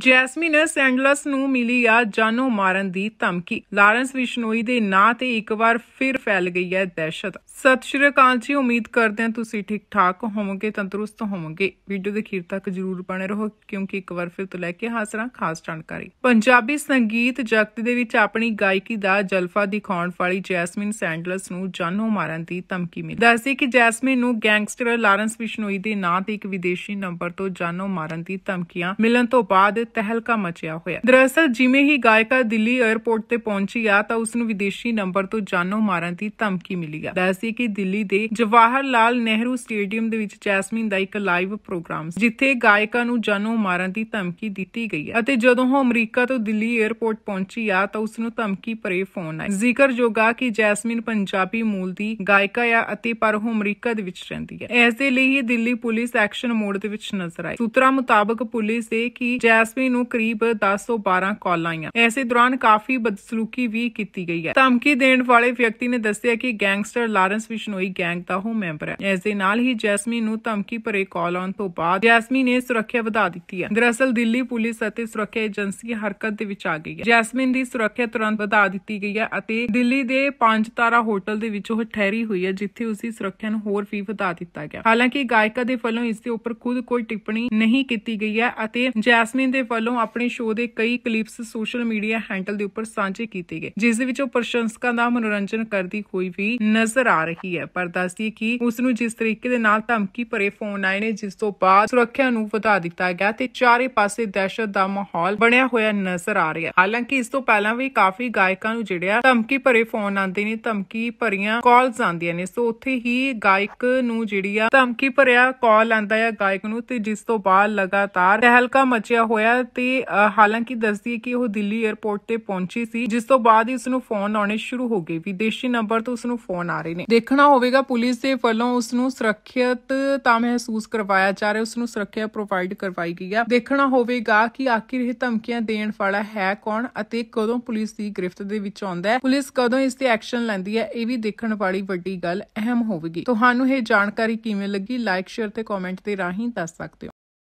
Jasmine Sandlas ਨੂੰ ਮਿਲੀ ਆ ਜਾਨੋ ਮਾਰਨ ਦੀ ਧਮਕੀ ਲਾਰੈਂਸ ਵਿਸ਼ਨੋਈ ਦੇ ਨਾਂ ਤੇ ਇੱਕ ਵਾਰ ਫਿਰ ਫੈਲ ਗਈ ਹੈ ਦਹਿਸ਼ਤ ਸਤਿ ਸ਼੍ਰੀ ਅਕਾਲ ਜੀ ਉਮੀਦ ਕਰਦੇ ਹਾਂ ਤੁਸੀਂ ਠੀਕ ਠਾਕ ਹੋਵੋਗੇ ਤੰਦਰੁਸਤ ਹੋਵੋਗੇ ਵੀਡੀਓ ਦੇ ਅਖੀਰ ਤੱਕ ਜਰੂਰ ਬਣੇ ਰਹੋ ਕਿਉਂਕਿ ਇੱਕ ਵਾਰ ਫਿਰ ਤੋਂ ਲੈ ਕੇ ਹਾਜ਼ਰਾਂ ਖਾਸ ਜਾਣਕਾਰੀ ਪੰਜਾਬੀ ਸੰਗੀਤ ਜਗਤ ਦੇ ਵਿੱਚ ਆਪਣੀ ਗਾਇਕੀ ਦਾ ਜਲਫਾ ਦਿਖਾਉਣ ਵਾਲੀ ਜੈਸਮੀਨ ਸੈਂਡਲਸ ਨੂੰ ਜਾਨੋ ਮਾਰਨ ਦੀ ਧਮਕੀ ਮਿਲੀ ਦੱਸੀ ਕਿ ਜੈਸਮੀਨ ਨੂੰ ਗੈਂਗਸਟਰ ਲਾਰੈਂਸ ਵਿਸ਼ਨੋਈ ਦੇ ਨਾਂ ਤੇ ਇੱਕ ਵਿਦੇਸ਼ੀ ਨੰਬਰ ਤੋਂ ਜਾਨੋ ਮਾਰਨ ਦੀ ਧਮਕੀਆਂ ਮਿਲਣ ਤੋਂ ਬਾਅਦ ਦੇ ਤਹਿਲਕਾ ਮਚਿਆ ਹੋਇਆ ਦਰਅਸਲ ਜਿਵੇਂ ਹੀ ਗਾਇਕਾ ਦਿੱਲੀ 에ਅਰਪੋਰਟ ਤੇ ਪਹੁੰਚੀ ਆ ਤਾਂ ਉਸ ਨੂੰ ਵਿਦੇਸ਼ੀ ਨੰਬਰ ਤੋਂ ਜਾਨੋ ਮਾਰਨ ਦੀ ਧਮਕੀ ਮਿਲੀ ਆ ਦੱਸਦੀ ਕਿ ਦਿੱਲੀ ਦੇ ਜਵਾਹਰ ਲਾਲ ਨਹਿਰੂ ਸਟੇਡੀਅਮ ਦੇ ਵਿੱਚ ਜੈਸਮੀਨ ਦਾ ਇੱਕ ਲਾਈਵ ਪ੍ਰੋਗਰਾਮ ਜਿੱਥੇ ਗਾਇਕਾ ਨੂੰ ਜਾਨੋ ਮਾਰਨ ਦੀ ਧਮਕੀ ਦਿੱਤੀ ਗਈ ਅਤੇ ਜਦੋਂ ਉਹ ਅਮਰੀਕਾ ਤੋਂ ਦਿੱਲੀ 에ਅਰਪੋਰਟ ਪਹੁੰਚੀ ਆ ਤਾਂ ਉਸ ਨੂੰ ਧਮਕੀ ਭਰੇ ਫੋਨ ਆਏ ਜ਼ਿਕਰਯੋਗਾ ਕਿ ਜੈਸਮੀਨ ਪੰਜਾਬੀ ਮੂਲ ਦੀ ਗਾਇਕਾ ਆ ਅਤੇ ਪਰ ਉਹ ਅਮਰੀਕਾ ਦੇ ਵਿੱਚ ਰਹਿੰਦੀ ਹੈ ਇਸ ਦੇ ਲਈ ਹੀ ਦਿੱਲੀ ਪੁਲਿਸ ਐਕਸ਼ਨ ਮੋਡ ਦੇ ਵਿੱਚ ਨਜ਼ਰ ਆਈ ਸੂਤਰਾਂ ਮੁਤਾਬਕ ਪੁਲਿਸ ਇਹ ਕਿ ਜੈਸ ਮੁਲਜ਼ਮੀ ਨੂੰ ਕਰੀਬ 10 ਤੋਂ 12 ਕਾਲਾਂ ਆਈਆਂ ਐਸੇ ਦੌਰਾਨ ਕਾਫੀ ਬਦਸਲੂਕੀ ਵੀ ਕੀਤੀ ਗਈ ਹੈ ਧਮਕੀ ਦੇਣ ਵਾਲੇ ਵਿਅਕਤੀ ਨੇ ਦੱਸਿਆ ਕਿ ਗੈਂਗਸਟਰ ਲਾਰੈਂਸ ਵਿਸ਼ਨੋਈ ਗੈਂਗ ਦਾ ਹੋ ਮੈਂਬਰ ਹੈ ਐਸੇ ਦੇ ਨਾਲ ਹੀ ਜੈਸਮੀਨ ਨੂੰ ਧਮਕੀ ਭਰੇ ਕਾਲ ਆਉਣ ਤੋਂ ਬਾਅਦ ਜੈਸਮੀਨ ਨੇ ਸੁਰੱਖਿਆ ਵਧਾ ਦਿੱਤੀ ਹੈ ਦਰਅਸਲ ਦਿੱਲੀ ਪੁਲਿਸ ਅਤੇ ਸੁਰੱਖਿਆ ਏਜੰਸੀ ਹਰਕਤ ਦੇ ਵਿੱਚ ਆ ਗਈ ਹੈ ਜੈਸਮੀਨ ਦੀ ਸੁਰੱਖਿਆ ਤੁਰੰਤ ਵਧਾ ਦਿੱਤੀ ਗਈ ਹੈ ਅਤੇ ਦਿੱਲੀ ਦੇ ਪੰਜ ਤਾਰਾ ਹੋਟਲ ਦੇ ਵਿੱਚ ਉਹ ਠਹਿਰੀ ਹੋਈ ਹੈ ਜਿੱਥੇ ਉਸ ਦੀ ਸੁਰੱਖਿਆ ਨੂੰ ਹੋਰ ਵੀ ਵਧਾ ਦਿੱਤਾ ਗਿਆ ਹਾਲਾਂਕਿ ਗਾਇਕਾ ਦੇ ਵੱਲੋਂ ਇਸ ਦੇ ਉੱਪਰ ਖੁਦ ਕੋਈ ਟਿੱਪਣੀ ਨਹੀਂ ਕੀਤੀ ਗਈ ਹੈ ਅਤੇ ਜੈਸਮੀਨ ਦੇ ਦੇ ਵੱਲੋਂ ਆਪਣੇ ਸ਼ੋਅ ਦੇ ਕਈ ਕਲਿੱਪਸ ਸੋਸ਼ਲ ਮੀਡੀਆ ਹੈਂਡਲ ਦੇ ਉੱਪਰ ਸਾਂਝੇ ਕੀਤੇ ਗਏ ਜਿਸ ਦੇ ਵਿੱਚ ਉਹ ਪ੍ਰਸ਼ੰਸਕਾਂ ਦਾ ਮਨੋਰੰਜਨ ਕਰਦੀ ਹੋਈ ਵੀ ਨਜ਼ਰ ਆ ਰਹੀ ਹੈ ਪਰ ਦੱਸਦੀ ਕਿ ਉਸ ਨੂੰ ਜਿਸ ਤਰੀਕੇ ਦੇ ਨਾਲ ਧਮਕੀ ਭਰੇ ਫੋਨ ਆਏ ਨੇ ਜਿਸ ਤੋਂ ਬਾਅਦ ਸੁਰੱਖਿਆ ਨੂੰ ਵਧਾ ਦਿੱਤਾ ਗਿਆ ਤੇ ਚਾਰੇ ਪਾਸੇ ਦਹਿਸ਼ਤ ਦਾ ਮਾਹੌਲ ਬਣਿਆ ਹੋਇਆ ਨਜ਼ਰ ਆ ਰਿਹਾ ਹਾਲਾਂਕਿ ਇਸ ਤੋਂ ਪਹਿਲਾਂ ਵੀ ਕਾਫੀ ਗਾਇਕਾਂ ਨੂੰ ਜਿਹੜਿਆ ਧਮਕੀ ਭਰੇ ਫੋਨ ਆਉਂਦੇ ਨੇ ਧਮਕੀ ਭਰੀਆਂ ਕਾਲਸ ਆਉਂਦੀਆਂ ਨੇ ਸੋ ਉੱਥੇ ਹੀ ਗਾਇਕ ਨੂੰ ਜਿਹੜੀ ਆ ਧਮਕੀ ਭਰਿਆ ਕਾਲ ਆਂਦਾ ਹੈ ਗਾਇਕ ਨੂੰ ਤੇ ਜਿਸ ਤੋਂ ਬਾਅਦ ਲਗਾਤਾਰ ਤਹਿਲਕਾ ਮਚਿਆ ਹੋਇਆ ਹੈ ਤੇ ਹਾਲਾਂਕਿ ਦੱਸਦੀ ਹੈ ਕਿ ਉਹ ਦਿੱਲੀ 에ਅਰਪੋਰਟ ਤੇ ਪਹੁੰਚੀ ਸੀ ਜਿਸ ਤੋਂ ਬਾਅਦ ਉਸ ਨੂੰ ਫੋਨ ਆਉਣੇ ਸ਼ੁਰੂ ਹੋ ਗਏ ਵਿਦੇਸ਼ੀ ਨੰਬਰ ਤੋਂ ਉਸ ਨੂੰ ਫੋਨ ਆ ਰਹੇ ਨੇ ਦੇਖਣਾ ਹੋਵੇਗਾ ਪੁਲਿਸ ਦੇ ਵੱਲੋਂ ਉਸ ਨੂੰ ਸੁਰੱਖਿਅਤ ਤਾਂ ਮਹਿਸੂਸ ਕਰਵਾਇਆ ਜਾ ਰਿਹਾ ਉਸ ਨੂੰ ਸੁਰੱਖਿਆ ਪ੍ਰੋਵਾਈਡ ਕਰਵਾਈ ਗਈ ਹੈ ਦੇਖਣਾ ਹੋਵੇਗਾ ਕਿ ਆਖਿਰ ਇਹ ਧਮਕੀਆਂ ਦੇਣ ਵਾਲਾ ਹੈ ਕੌਣ ਅਤੇ ਕਦੋਂ ਪੁਲਿਸ ਦੀ ਗ੍ਰਿਫਤ ਦੇ ਵਿੱਚ ਆਉਂਦਾ ਹੈ ਪੁਲਿਸ ਕਦੋਂ ਇਸ ਤੇ ਐਕਸ਼ਨ ਲੈਂਦੀ ਹੈ ਇਹ ਵੀ ਦੇਖਣ ਵਾਲੀ ਵੱਡੀ ਗੱਲ ਅਹਿਮ ਹੋਵੇਗੀ ਤੁਹਾਨੂੰ ਇਹ ਜਾਣਕਾਰੀ ਕਿਵੇਂ ਲੱਗੀ ਲਾਈਕ ਸ਼ੇਅਰ ਤੇ ਕਮੈਂਟ ਦੇ ਰਾਹੀਂ ਦੱਸ ਸਕਦੇ ਹੋ